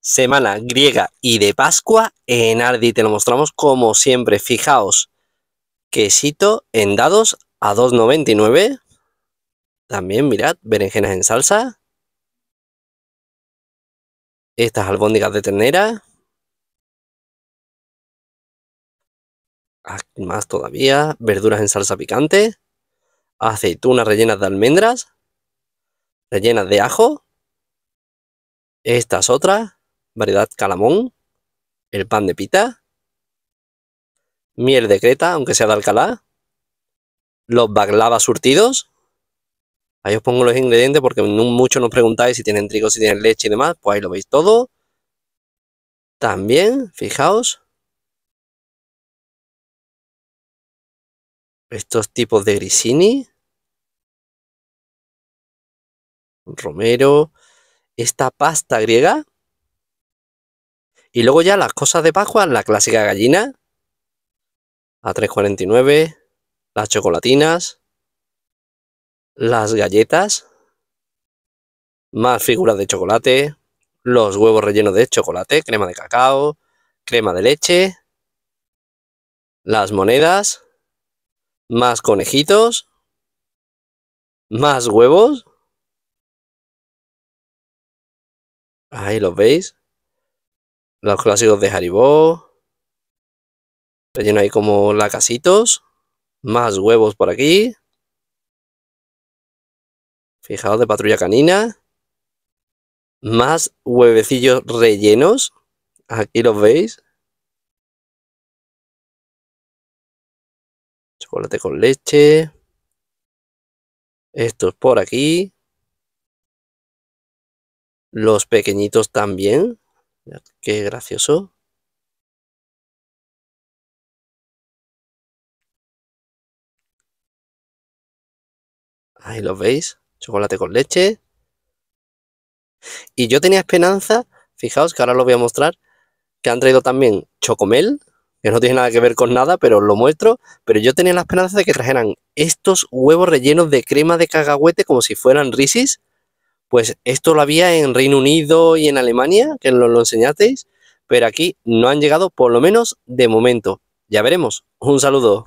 semana griega y de Pascua en Ardi. Te lo mostramos como siempre. Fijaos, quesito en dados a 2,99. También mirad, berenjenas en salsa. Estas albóndigas de ternera. Ah, más todavía, verduras en salsa picante. Aceitunas rellenas de almendras. Rellenas de ajo. Estas otras variedad Calamón, el pan de pita, miel de Creta, aunque sea de Alcalá, los baglava surtidos. Ahí os pongo los ingredientes porque muchos nos preguntáis si tienen trigo, si tienen leche y demás, pues ahí lo veis todo. También, fijaos, estos tipos de grisini, romero, esta pasta griega, y luego ya las cosas de Pascua, la clásica gallina, a 3,49, las chocolatinas, las galletas, más figuras de chocolate, los huevos rellenos de chocolate, crema de cacao, crema de leche, las monedas, más conejitos, más huevos. Ahí los veis los clásicos de Haribo. Relleno ahí como lacasitos. Más huevos por aquí. Fijaos de patrulla canina. Más huevecillos rellenos. Aquí los veis. Chocolate con leche. Estos por aquí. Los pequeñitos también. Qué gracioso. Ahí los veis. Chocolate con leche. Y yo tenía esperanza, fijaos que ahora lo voy a mostrar, que han traído también chocomel, que no tiene nada que ver con nada, pero lo muestro. Pero yo tenía la esperanza de que trajeran estos huevos rellenos de crema de cagahuete como si fueran risis. Pues esto lo había en Reino Unido y en Alemania, que nos lo enseñasteis, pero aquí no han llegado, por lo menos de momento. Ya veremos. Un saludo.